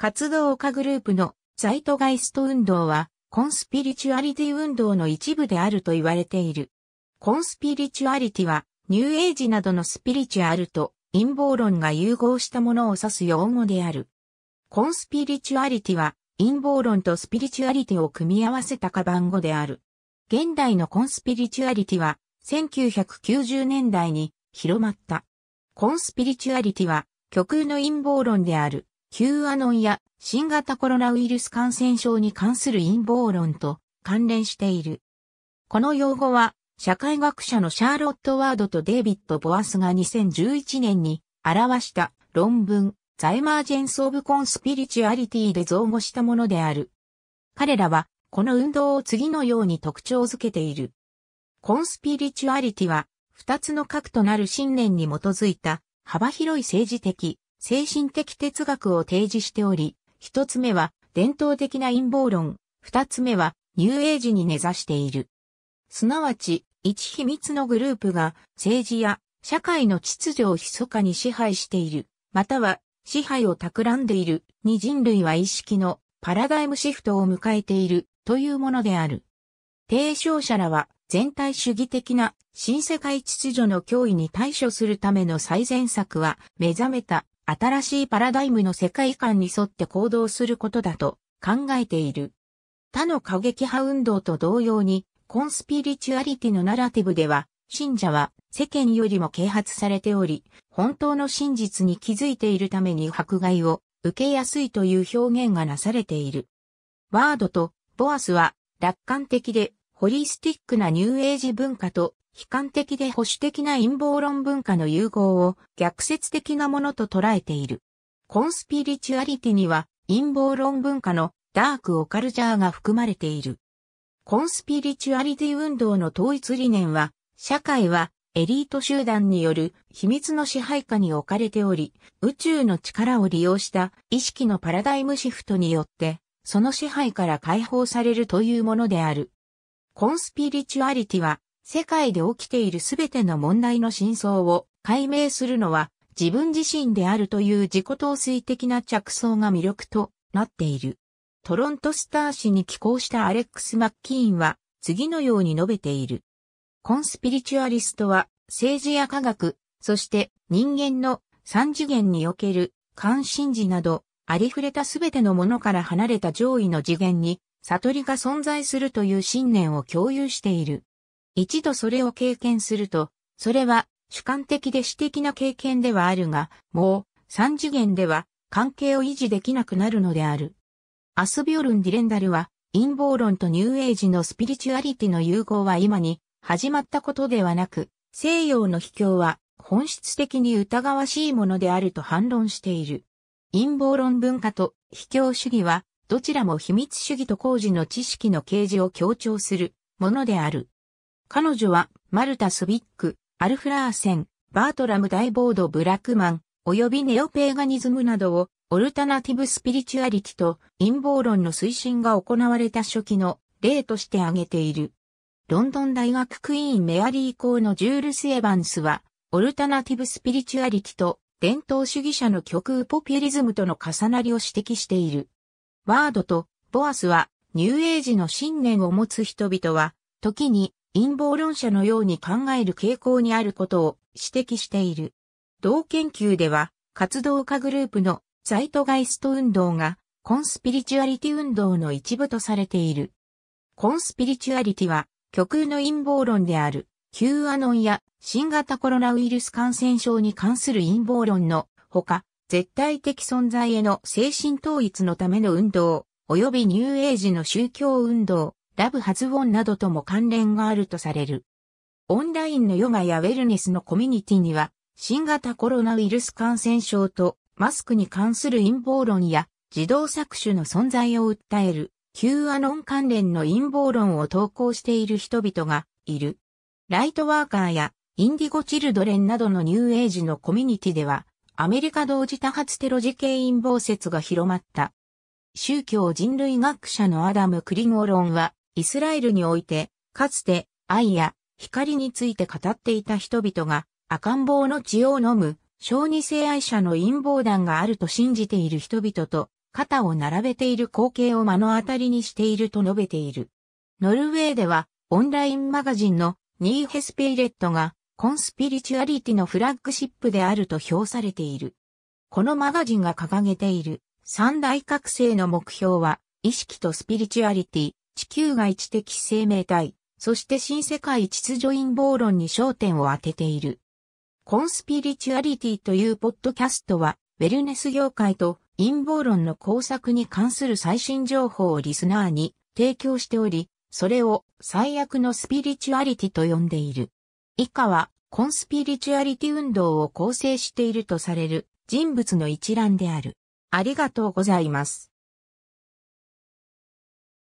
活動家グループのザイトガイスト運動は、コンスピリチュアリティ運動の一部であると言われている。コンスピリチュアリティは、ニューエイジなどのスピリチュアルと陰謀論が融合したものを指す用語である。コンスピリチュアリティは、陰謀論とスピリチュアリティを組み合わせたカバン語である。現代のコンスピリチュアリティは、1990年代に広まった。コンスピリチュアリティは、極右の陰謀論である。Q アノンや新型コロナウイルス感染症に関する陰謀論と関連している。この用語は、社会学者のシャーロット・ワードとデイビッド・ボアスが2011年に表した論文、ザ・エマージェンス・オブ・コンスピリチュアリティで造語したものである。彼らは、この運動を次のように特徴づけている。コンスピリチュアリティは、二つの核となる信念に基づいた、幅広い政治的、精神的哲学を提示しており、一つ目は伝統的な陰謀論、二つ目はニューエイジに根ざしている。すなわち、一秘密のグループが政治や社会の秩序を密かに支配している、または支配を企んでいるに人類は意識のパラダイムシフトを迎えているというものである。提唱者らは全体主義的な新世界秩序の脅威に対処するための最善策は目覚めた新しいパラダイムの世界観に沿って行動することだと考えている。他の過激派運動と同様に、コンスピリチュアリティのナラティブでは、信者は世間よりも啓発されており、本当の真実に気づいているために迫害を受けやすいという表現がなされている。ワードとボアスは楽観的でホリスティックなニューエイジ文化と悲観的で保守的な陰謀論文化の融合を逆説的なものと捉えている。コンスピリチュアリティには陰謀論文化のダークオカルジャーが含まれている。コンスピリチュアリティ運動の統一理念は、社会はエリート集団による秘密の支配下に置かれており、宇宙の力を利用した意識のパラダイムシフトによって、その支配から解放されるというものである。コンスピリチュアリティは、世界で起きているすべての問題の真相を解明するのは自分自身であるという自己陶酔的な着想が魅力となっている。トロントスター氏に寄稿したアレックス・マッキーンは次のように述べている。コンスピリチュアリストは政治や科学、そして人間の三次元における関心事などありふれたすべてのものから離れた上位の次元に悟りが存在するという信念を共有している。一度それを経験すると、それは主観的で私的な経験ではあるが、もう三次元では関係を維持できなくなるのである。アスビオルン・ディレンダルは、陰謀論とニューエイジのスピリチュアリティの融合は今に始まったことではなく、西洋の秘境は本質的に疑わしいものであると反論している。陰謀論文化と秘境主義はどちらも秘密主義と工事の知識の掲示を強調するものである。彼女は、マルタ・スビック、アルフラーセン、バートラム・ダイボード・ブラックマン、及びネオペーガニズムなどを、オルタナティブ・スピリチュアリティと陰謀論の推進が行われた初期の例として挙げている。ロンドン大学クイーン・メアリー校のジュールス・エヴァンスは、オルタナティブ・スピリチュアリティと伝統主義者の極右ポピュリズムとの重なりを指摘している。ワードとボアスはニューエイジの信念を持つ人々は、時に陰謀論者のように考える傾向にあることを指摘している。同研究では、活動家グループのザイトガイスト運動がコンスピリチュアリティ運動の一部とされている。コンスピリチュアリティは極右の陰謀論である Q アノンや新型コロナウイルス感染症に関する陰謀論のほか絶対的存在への精神統一のための運動、及びニューエイジの宗教運動、ラブハズオンなどとも関連があるとされる。オンラインのヨガやウェルネスのコミュニティには、新型コロナウイルス感染症とマスクに関する陰謀論や自動搾取の存在を訴える Q アノン関連の陰謀論を投稿している人々がいる。ライトワーカーやインディゴチルドレンなどのニューエイジのコミュニティではアメリカ同時多発テロ事件陰謀説が広まった。宗教人類学者のアダム・クリゴロンは、イスラエルにおいて、かつて愛や光について語っていた人々が赤ん坊の血を飲む小児性愛者の陰謀団があると信じている人々と肩を並べている光景を目の当たりにしていると述べている。ノルウェーではオンラインマガジンのニーヘスペイレットがコンスピリチュアリティのフラッグシップであると評されている。このマガジンが掲げている三大覚醒の目標は、意識とスピリチュアリティ、地球外知的生命体、そして新世界秩序陰謀論に焦点を当てている。コンスピリチュアリティというポッドキャストは、ウェルネス業界と陰謀論の工作に関する最新情報をリスナーに提供しており、それを最悪のスピリチュアリティと呼んでいる。以下は、コンスピリチュアリティ運動を構成しているとされる人物の一覧である。ありがとうございます。